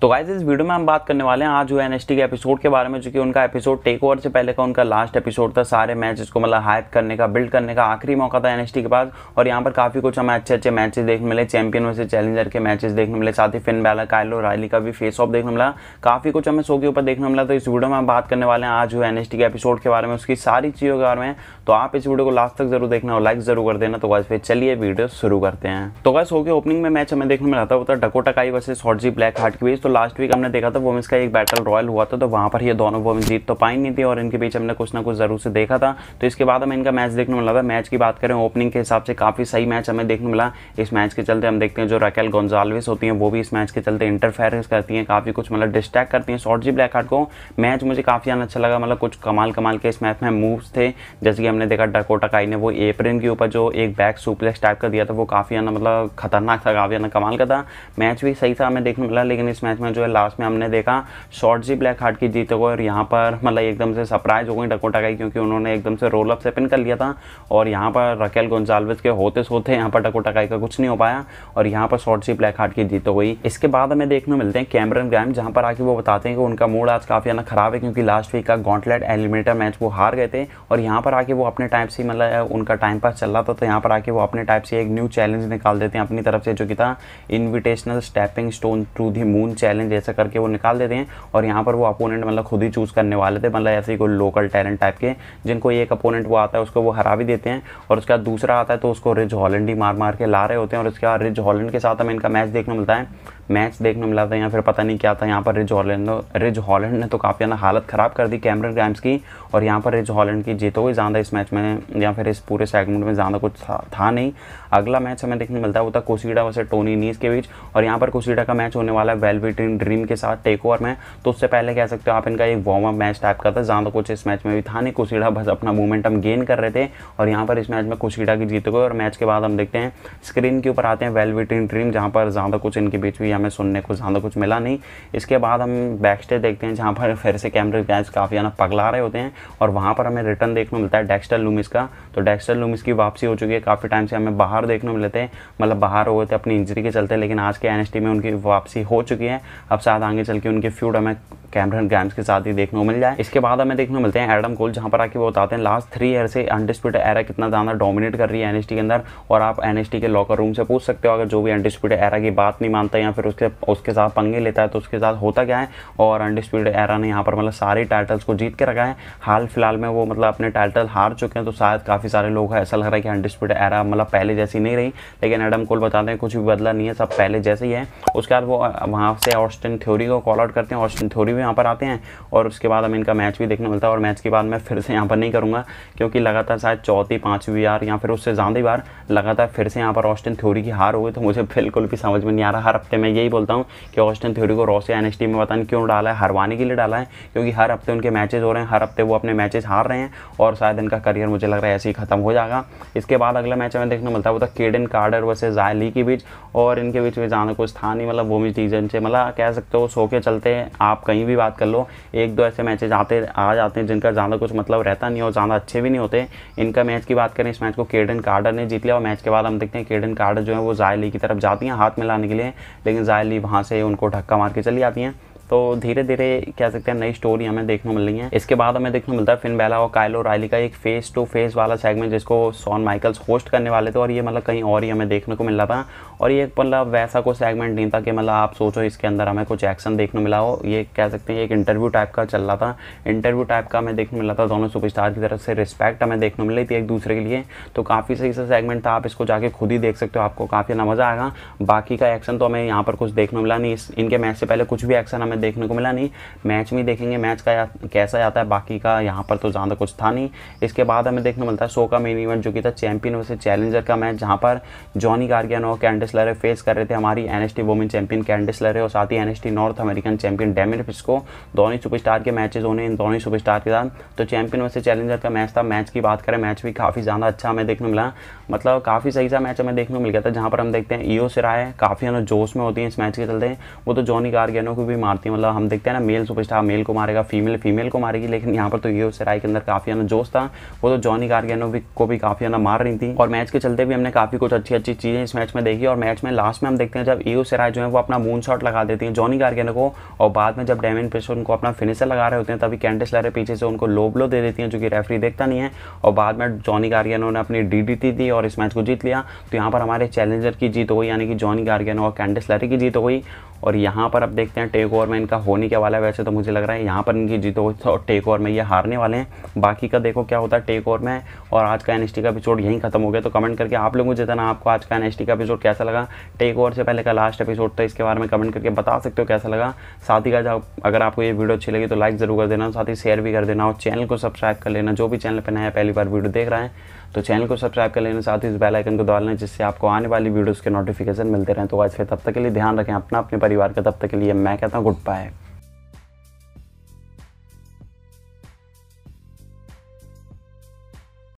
तो गाइज इस वीडियो में हम बात करने वाले हैं आज हुए एन के एपिसोड के बारे में जो कि उनका एपिसोड टेक ओवर से पहले का उनका लास्ट एपिसोड था सारे मैच इसको मतलब हाइप करने का बिल्ड करने का आखिरी मौका था एन के पास और यहाँ पर काफ़ी कुछ हमें अच्छे अच्छे मैचेस देखने मिले चैंपियन वैसे चैलेंजर के मैचेस देखने मिले साथ ही फिन बैला कायलो रायली का भी फेस ऑफ देखने मिला काफ़ी कुछ हमें शो के ऊपर देखने मिला तो इस वीडियो में हम बात करने वाले हैं आज हुए एन के एपिसोड के बारे में उसकी सारी चीज़ों के बारे में तो आप इस वीडियो को लास्ट तक जरूर देखना और लाइक जरूर कर देना तो गाइज फिर चलिए वीडियो शुरू करते हैं तो गाय शो के ओपनिंग में मैच हमें देखने मिला था वो था डकोटा काई शॉर्ट जी ब्लैक हार्ट की बीच तो लास्ट तो वीक हमने देखा था वोमेंस का एक बैटल रॉयल हुआ था तो वहाँ पर ये दोनों वोमेंस जीत तो पाई नहीं थी और इनके बीच हमने कुछ ना कुछ ज़रूर से देखा था तो इसके बाद हमें इनका मैच देखने मिला था मैच की बात करें ओपनिंग के हिसाब से काफ़ी सही मैच हमें देखने मिला इस मैच के चलते हम देखते हैं जो रकेल गोंजालविस होती हैं वो भी इस मैच के चलते इंटरफेरेंस करती हैं काफ़ी कुछ मतलब डिस्ट्रैक्ट करती हैं शॉर्ट जी ब्लैक हार्ट को मैच मुझे काफ़ी आना अच्छा लगा मतलब कुछ कमाल कमाल के इस मैच में मूव्स थे जैसे कि हमने देखा डकोटा काई ने वो एप्रिन के ऊपर जो एक बैक सुप्लेक्स टाइप का दिया था वो काफ़ी आना मतलब खतरनाक था काफ़ी आना कमाल का था मैच भी सही था हमें देखने मिला लेकिन इस मैच मैच में जो है लास्ट में हमने देखा शॉर्ट जी ब्लैक हार्ट की जीत को और यहाँ पर मतलब एकदम से सरप्राइज हो गई डकोटा गई क्योंकि उन्होंने एकदम से रोल अप सेपिन कर लिया था और यहाँ पर रकेल गोंजालवेज के होते सोते यहाँ पर डकोटा गाई का कुछ नहीं हो पाया और यहाँ पर शॉर्ट जी ब्लैक हार्ट की जीत हो गई इसके बाद हमें देखने मिलते हैं कैमरन ग्राम जहाँ पर आके वो बताते हैं कि उनका मूड आज काफ़ी ज्यादा खराब है क्योंकि लास्ट वीक का गॉन्टलेट एलिमिनेटर मैच वो हार गए थे और यहाँ पर आके वो अपने टाइम से मतलब उनका टाइम पास चल रहा था तो यहाँ पर आके वो अपने टाइप से एक न्यू चैलेंज निकाल देते हैं अपनी तरफ से जो कि था invitational stepping stone to the moon challenge challenge ऐसा करके वो निकाल देते हैं और यहाँ पर वो अपोनेंट मतलब खुद ही चूज़ करने वाले थे मतलब ऐसे ही कोई लोकल टैलेंट टाइप के जिनको एक अपोनेंट वो आता है उसको वो हरा भी देते हैं और उसके बाद दूसरा आता है तो उसको रिज हॉलैंड ही मार मार के ला रहे होते हैं और उसके बाद रिज हॉलैंड के साथ हमें इनका मैच देखने मिलता है मैच देखने मिला था या फिर पता नहीं क्या था यहाँ पर रिज हॉलैंड रिज हॉलैंड ने तो काफ़ी ज़्यादा हालत ख़राब कर दी कैमरन ग्राम्स की और यहाँ पर रिज हॉलैंड की जीतों ही ज़्यादा इस मैच में या फिर इस पूरे सेगमेंट में ज़्यादा कुछ था, था नहीं अगला मैच हमें देखने मिलता है वो था कोसीडा वैसे टोनी नीस के बीच और यहाँ पर कोसीडा का मैच होने वाला है वेलविटिन ड्रीम के साथ टेक ओवर में तो उससे पहले कह सकते हो आप इनका एक वार्म अप मैच टाइप का था ज़्यादा कुछ इस मैच में भी था नहीं कोसीडा बस अपना मोमेंटम गेन कर रहे थे और यहाँ पर इस मैच में कोसीडा की जीत गई और मैच के बाद हम देखते हैं स्क्रीन के ऊपर आते हैं वेलविटिन ड्रीम जहाँ पर ज़्यादा कुछ इनके बीच भी हमें सुनने को ज़्यादा कुछ मिला नहीं इसके बाद हम बैक स्टेज देखते हैं जहाँ पर फिर से कैमरे गैस काफ़ी ज़्यादा पगला रहे होते हैं और वहाँ पर हमें रिटर्न देखने को मिलता है डेक्स्टर लूमिस का तो डेक्स्टर लूमिस की वापसी हो चुकी है काफ़ी टाइम से हमें बाहर देखने मिलते हैं मतलब बाहर हो गए थे अपनी इंजरी के चलते लेकिन आज के एन में उनकी वापसी हो चुकी है अब साथ आगे चल के उनके फ्यूड हमें कैमरन ग्राम्स के साथ ही देखने को मिल जाए इसके बाद हमें देखने को मिलते हैं एडम कोल जहाँ पर आके वो बताते हैं लास्ट थ्री ईयर से अनडिस्प्यूट एरा कितना ज़्यादा डोमिनेट कर रही है एनएसटी के अंदर और आप एनएसटी के लॉकर रूम से पूछ सकते हो अगर जो भी अनडिस्प्यूट एरा की बात नहीं मानता या फिर उसके उसके साथ पंगे लेता है तो उसके साथ होता क्या है और अनडिस्प्यूट एरा ने यहाँ पर मतलब सारे टाइटल्स को जीत के रखा है हाल फिलहाल में वो मतलब अपने टाइटल हार चुके हैं तो शायद काफ़ी सारे लोग ऐसा लग रहा है कि अनडिस्प्यूट एरा मतलब पहले जैसी नहीं रही लेकिन एडम कोल बताते हैं कुछ भी बदला नहीं है सब पहले जैसे ही है उसके बाद वो वहाँ से ऑस्टिन थ्योरी को कॉल आउट करते हैं ऑस्टिन थ्योरी यहाँ पर आते हैं और उसके बाद हमें इनका मैच भी देखने मिलता है और मैच के बाद मैं फिर से यहाँ पर नहीं करूँगा क्योंकि लगातार शायद चौथी पाँचवीं बार या फिर उससे ज़्यादा बार लगातार फिर से यहाँ पर ऑस्टिन थ्योरी की हार हुई तो मुझे बिल्कुल भी समझ में नहीं आ रहा हर हफ्ते मैं यही बोलता हूँ कि ऑस्टिन थ्योरी को रॉस या एन में पता नहीं क्यों डाला है हरवाने के लिए डाला है क्योंकि हर हफ्ते उनके मैचेज हो रहे हैं हर हफ्ते वो अपने मैचेज हार रहे हैं और शायद इनका करियर मुझे लग रहा है ऐसे ही खत्म हो जाएगा इसके बाद अगला मैच हमें देखने मिलता है वो था केडन कार्डर वैसे जायली के बीच और इनके बीच में जाना कुछ था नहीं मतलब वो भी चीज़ें मतलब कह सकते हो सो के चलते आप कहीं भी बात कर लो एक दो ऐसे मैचेज आते आ जाते हैं जिनका ज़्यादा कुछ मतलब रहता नहीं और ज़्यादा अच्छे भी नहीं होते इनका मैच की बात करें इस मैच को केडन कार्डर ने जीत लिया और मैच के बाद हम देखते हैं केडन कार्डर जो है वो जायली की तरफ जाती हैं हाथ मिलाने के लिए लेकिन जायली वहाँ से उनको धक्का मार के चली जाती हैं तो धीरे धीरे कह सकते हैं नई स्टोरी हमें देखने मिल रही है इसके बाद हमें देखने मिलता है फिन बेला और कायलो रायली का एक फेस टू फेस वाला सेगमेंट जिसको सॉन माइकल्स होस्ट करने वाले थे और ये मतलब कहीं और ही हमें देखने को मिल रहा था और ये मतलब वैसा कोई सेगमेंट नहीं था कि मतलब आप सोचो इसके अंदर हमें कुछ एक्शन देखने मिला हो ये कह सकते हैं एक इंटरव्यू टाइप का चल रहा था इंटरव्यू टाइप का हमें देखने मिला था दोनों सुपरस्टार की तरफ से रिस्पेक्ट हमें देखने मिली थी एक दूसरे के लिए तो काफ़ी सही सा सेगमेंट था आप इसको जाके खुद ही देख सकते हो आपको काफ़ी ना मज़ा आएगा बाकी का एक्शन तो हमें यहाँ पर कुछ देखने मिला नहीं इनके मैच से पहले कुछ भी एक्शन हमें देखने को मिला नहीं मैच में देखेंगे मैच का कैसा आता है बाकी का यहाँ पर तो ज़्यादा कुछ था नहीं इसके बाद हमें देखने मिलता है शो का मेन इवेंट जो कि था चैंपियन वैसे चैलेंजर का मैच जहाँ पर जॉनी गार्गियन और कैंडिस लरे फेस कर रहे थे हमारी N S champion Candice LeRae और साथ ही N North American champion Damian फिस्को दोनों सुपरस्टार के मैचेज होने इन दोनों सुपरस्टार के साथ तो चैंपियन वैसे चैलेंजर का मैच था मैच की बात करें मैच भी काफ़ी ज़्यादा अच्छा हमें देखने मिला मतलब काफ़ी सही सा मैच हमें देखने को मिल गया था जहाँ पर हम देखते हैं ईओ सिराय काफ़ी जोश में होती है इस मैच के चलते वो तो जॉनी गार्गियानो को भी मारती कि मतलब हम देखते हैं ना मेल सुपरस्टार मेल को मारेगा फीमेल फीमेल को मारेगी लेकिन यहाँ पर तो ये सराय के अंदर काफ़ी ना जोश था वो तो जॉनी कार्गेनो भी को भी काफ़ी ना मार रही थी और मैच के चलते भी हमने काफ़ी कुछ अच्छी अच्छी चीज़ें इस मैच में देखी और मैच में लास्ट में हम देखते हैं जब ईओ सराय जो है वो अपना मून शॉट लगा देती है जॉनी कार्गेनो को और बाद में जब डेमिन पेशो उनको अपना फिनिशर लगा रहे होते हैं तभी कैंडिस लारे पीछे से उनको लो ब्लो दे देती है जो कि रेफरी देखता नहीं है और बाद में जॉनी कार्गेनो ने अपनी डी दी और इस मैच को जीत लिया तो यहाँ पर हमारे चैलेंजर की जीत हो गई यानी कि जॉनी कार्गेनो और कैंडिस लारे की जीत हो गई और यहाँ पर अब देखते हैं टेक ओवर में इनका होने क्या वाला है वैसे तो मुझे लग रहा है यहाँ पर इनकी जीत होगी और टेक ओवर में ये हारने वाले हैं बाकी का देखो क्या होता है टेक ओवर में और आज का एन का एपिसोड यहीं खत्म हो गया तो कमेंट करके आप लोग मुझे जाना आपको आज का एन का एपिसोड कैसा लगा टेक ओवर से पहले का लास्ट एपिसोड था इसके बारे में कमेंट करके बता सकते हो कैसा लगा साथ ही का अगर आपको ये वीडियो अच्छी लगी तो लाइक ज़रूर कर देना साथ ही शेयर भी कर देना और चैनल को सब्सक्राइब कर लेना जो भी चैनल पर नया पहली बार वीडियो देख रहा है तो चैनल को सब्सक्राइब कर लेना साथ ही इस बेल आइकन को दबा लेना जिससे आपको आने वाली वीडियोस के नोटिफिकेशन मिलते रहें तो आज फिर तब तक के लिए ध्यान रखें अपना अपने परिवार का तब तक के लिए मैं कहता हूँ गुड बाय